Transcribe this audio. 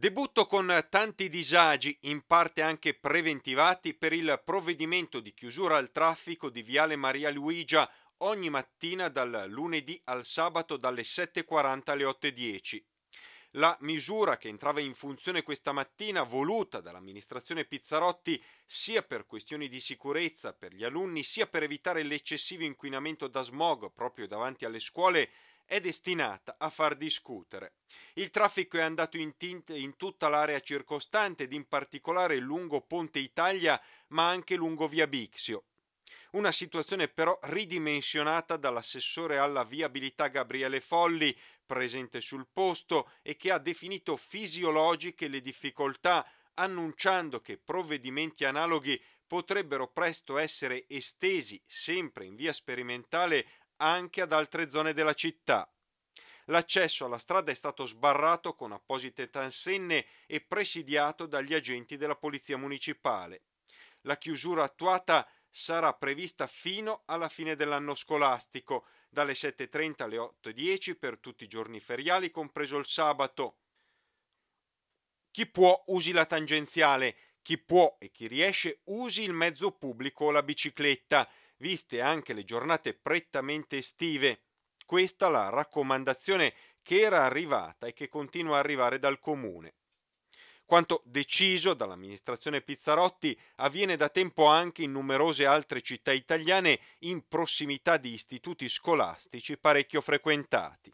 Debutto con tanti disagi, in parte anche preventivati, per il provvedimento di chiusura al traffico di Viale Maria Luigia ogni mattina dal lunedì al sabato dalle 7.40 alle 8.10. La misura che entrava in funzione questa mattina, voluta dall'amministrazione Pizzarotti sia per questioni di sicurezza per gli alunni, sia per evitare l'eccessivo inquinamento da smog proprio davanti alle scuole, è destinata a far discutere. Il traffico è andato in, tinte in tutta l'area circostante ed in particolare lungo Ponte Italia, ma anche lungo Via Bixio. Una situazione però ridimensionata dall'assessore alla viabilità Gabriele Folli, presente sul posto e che ha definito fisiologiche le difficoltà, annunciando che provvedimenti analoghi potrebbero presto essere estesi, sempre in via sperimentale, anche ad altre zone della città. L'accesso alla strada è stato sbarrato con apposite transenne e presidiato dagli agenti della Polizia Municipale. La chiusura attuata sarà prevista fino alla fine dell'anno scolastico, dalle 7.30 alle 8.10 per tutti i giorni feriali, compreso il sabato. Chi può usi la tangenziale, chi può e chi riesce usi il mezzo pubblico o la bicicletta, viste anche le giornate prettamente estive. Questa la raccomandazione che era arrivata e che continua a arrivare dal comune. Quanto deciso dall'amministrazione Pizzarotti avviene da tempo anche in numerose altre città italiane in prossimità di istituti scolastici parecchio frequentati.